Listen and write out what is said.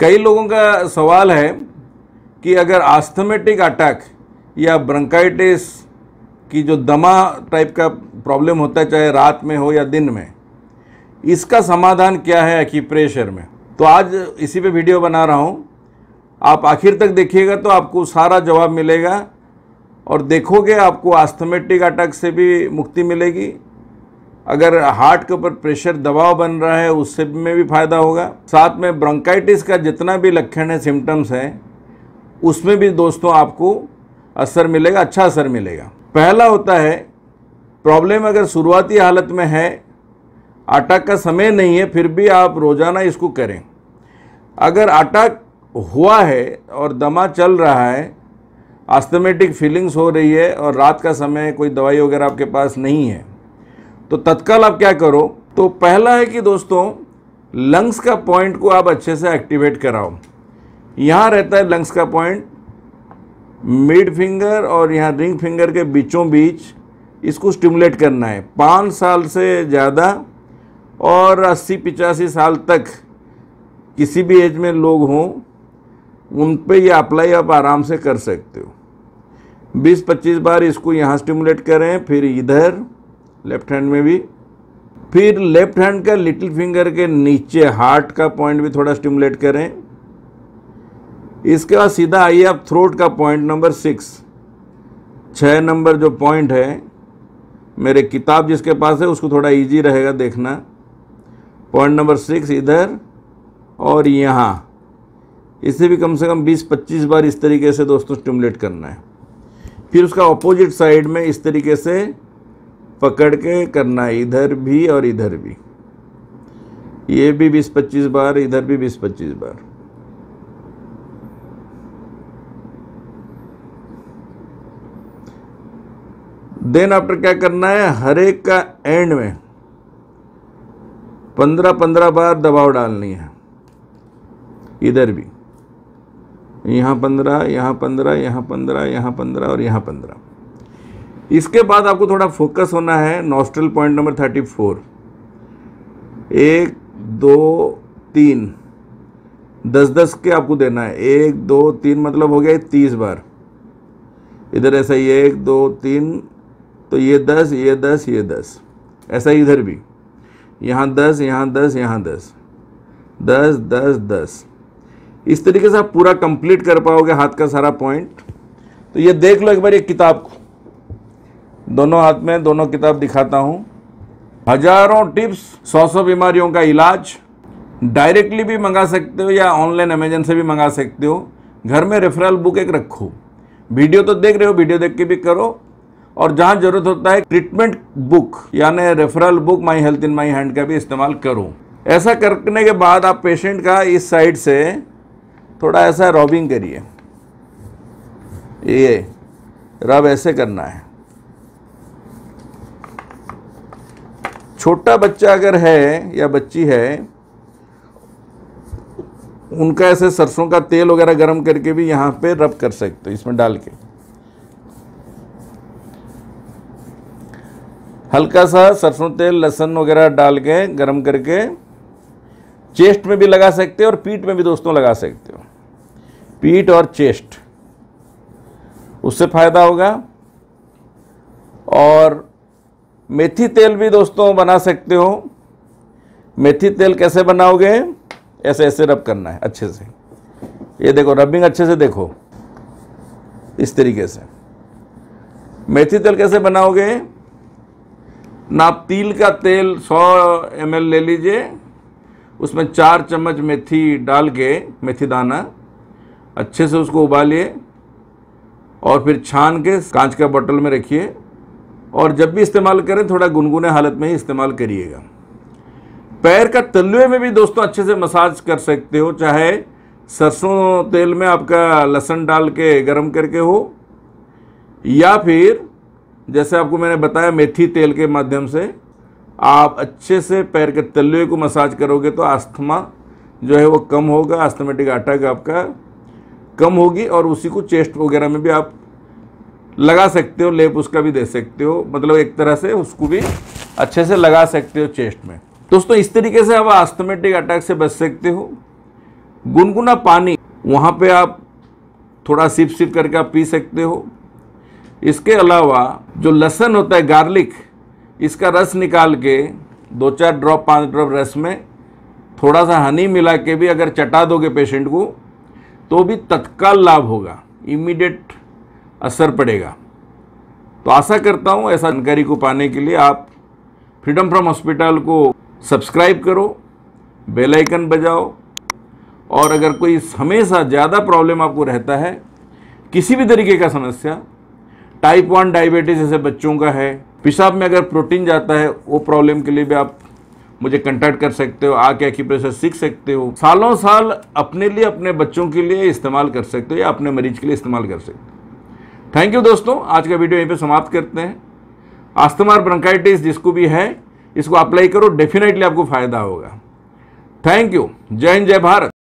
कई लोगों का सवाल है कि अगर आस्थमेटिक अटैक या ब्रंकाइटिस की जो दमा टाइप का प्रॉब्लम होता है चाहे रात में हो या दिन में इसका समाधान क्या है एक्यूप्रेशर में तो आज इसी पे वीडियो बना रहा हूँ आप आखिर तक देखिएगा तो आपको सारा जवाब मिलेगा और देखोगे आपको आस्थमेटिक अटैक से भी मुक्ति मिलेगी अगर हार्ट के ऊपर प्रेशर दबाव बन रहा है उससे में भी फायदा होगा साथ में ब्रोंकाइटिस का जितना भी लक्षण है सिम्टम्स हैं उसमें भी दोस्तों आपको असर मिलेगा अच्छा असर मिलेगा पहला होता है प्रॉब्लम अगर शुरुआती हालत में है अटैक का समय नहीं है फिर भी आप रोज़ाना इसको करें अगर अटैक हुआ है और दमा चल रहा है आस्थमेटिक फीलिंग्स हो रही है और रात का समय कोई दवाई वगैरह आपके पास नहीं है तो तत्काल आप क्या करो तो पहला है कि दोस्तों लंग्स का पॉइंट को आप अच्छे से एक्टिवेट कराओ यहाँ रहता है लंग्स का पॉइंट मिड फिंगर और यहाँ रिंग फिंगर के बीचों बीच इसको स्टिमुलेट करना है पाँच साल से ज़्यादा और अस्सी पिचासी साल तक किसी भी एज में लोग हों उन पे ये अप्लाई आप आराम से कर सकते हो 20-25 बार इसको यहाँ स्टिमुलेट करें फिर इधर लेफ्ट हैंड में भी फिर लेफ्ट हैंड का लिटिल फिंगर के नीचे हार्ट का पॉइंट भी थोड़ा स्टिमुलेट करें इसके बाद सीधा आइए आप थ्रोट का पॉइंट नंबर सिक्स छः नंबर जो पॉइंट है मेरे किताब जिसके पास है उसको थोड़ा इजी रहेगा देखना पॉइंट नंबर सिक्स इधर और यहाँ इसे भी कम से कम 20-25 बार इस तरीके से दोस्तों स्टिमुलेट करना है फिर उसका अपोजिट साइड में इस तरीके से पकड़ के करना इधर भी और इधर भी ये भी बीस पच्चीस बार इधर भी बीस पच्चीस बार देन आफ्टर क्या करना है हर एक का एंड में पंद्रह पंद्रह बार दबाव डालनी है इधर भी यहां पंद्रह यहां पंद्रह यहां पंद्रह यहां पंद्रह और यहां पंद्रह इसके बाद आपको थोड़ा फोकस होना है nostril point number thirty four एक दो तीन दस दस के आपको देना है एक दो तीन मतलब हो गया तीस बार इधर ऐसा ये एक दो तीन तो ये दस ये दस ये दस ऐसा इधर भी यहाँ दस यहाँ दस यहाँ दस दस दस दस इस तरीके से आप पूरा कंप्लीट कर पाओगे हाथ का सारा पॉइंट तो ये देख लो एक बार एक किताब को दोनों हाथ में दोनों किताब दिखाता हूँ हजारों टिप्स सौ सौ बीमारियों का इलाज डायरेक्टली भी मंगा सकते हो या ऑनलाइन अमेजन से भी मंगा सकते हो घर में रेफरल बुक एक रखो वीडियो तो देख रहे हो वीडियो देख के भी करो और जहाँ ज़रूरत होता है ट्रीटमेंट बुक यानी referral book my health in my hand का भी इस्तेमाल करो ऐसा करने के बाद आप पेशेंट का इस साइड से थोड़ा ऐसा रॉबिंग करिए ये रब ऐसे करना है छोटा बच्चा अगर है या बच्ची है उनका ऐसे सरसों का तेल वगैरह गर्म करके भी यहाँ पे रब कर सकते हो इसमें डाल के हल्का सा सरसों तेल लहसुन वगैरह डाल के गर्म करके चेस्ट में भी लगा सकते हो और पीठ में भी दोस्तों लगा सकते हो पीठ और चेस्ट उससे फ़ायदा होगा और मेथी तेल भी दोस्तों बना सकते हो मेथी तेल कैसे बनाओगे ऐसे ऐसे रब करना है अच्छे से ये देखो रबिंग अच्छे से देखो इस तरीके से मेथी तेल कैसे बनाओगे ना आप तिल का तेल 100 एम ले लीजिए उसमें चार चम्मच मेथी डाल के मेथी दाना अच्छे से उसको उबालिए और फिर छान के कांच के बोतल में रखिए और जब भी इस्तेमाल करें थोड़ा गुनगुने हालत में ही इस्तेमाल करिएगा पैर का तलवे में भी दोस्तों अच्छे से मसाज कर सकते हो चाहे सरसों तेल में आपका लहसन डाल के गर्म करके हो या फिर जैसे आपको मैंने बताया मेथी तेल के माध्यम से आप अच्छे से पैर के तलवे को मसाज करोगे तो आस्थमा जो है वो कम होगा आस्थमेटिक अटैक आपका कम होगी और उसी को चेस्ट वगैरह में भी आप लगा सकते हो लेप उसका भी दे सकते हो मतलब एक तरह से उसको भी अच्छे से लगा सकते हो चेस्ट में दोस्तों इस तरीके से आप आस्थमेटिक अटैक से बच सकते हो गुनगुना पानी वहाँ पे आप थोड़ा सिप सिप करके आप पी सकते हो इसके अलावा जो लहसन होता है गार्लिक इसका रस निकाल के दो चार ड्रॉप पाँच ड्रॉप रस में थोड़ा सा हनी मिला के भी अगर चटा दोगे पेशेंट को तो भी तत्काल लाभ होगा इमीडिएट असर पड़ेगा तो आशा करता हूँ ऐसा जानकारी को पाने के लिए आप फ्रीडम फ्रॉम हॉस्पिटल को सब्सक्राइब करो बेल आइकन बजाओ और अगर कोई हमेशा ज़्यादा प्रॉब्लम आपको रहता है किसी भी तरीके का समस्या टाइप वन डायबिटीज़ जैसे बच्चों का है पेशाब में अगर प्रोटीन जाता है वो प्रॉब्लम के लिए भी आप मुझे कंटेक्ट कर सकते हो आके एक्यूप्रेशर सीख सकते हो सालों साल अपने लिए अपने बच्चों के लिए इस्तेमाल कर सकते हो या अपने मरीज के लिए इस्तेमाल कर सकते हो थैंक यू दोस्तों आज का वीडियो यहीं पे समाप्त करते हैं आस्थमा ब्रंकाइटिस जिसको भी है इसको अप्लाई करो डेफिनेटली आपको फायदा होगा थैंक यू जय हिंद जय भारत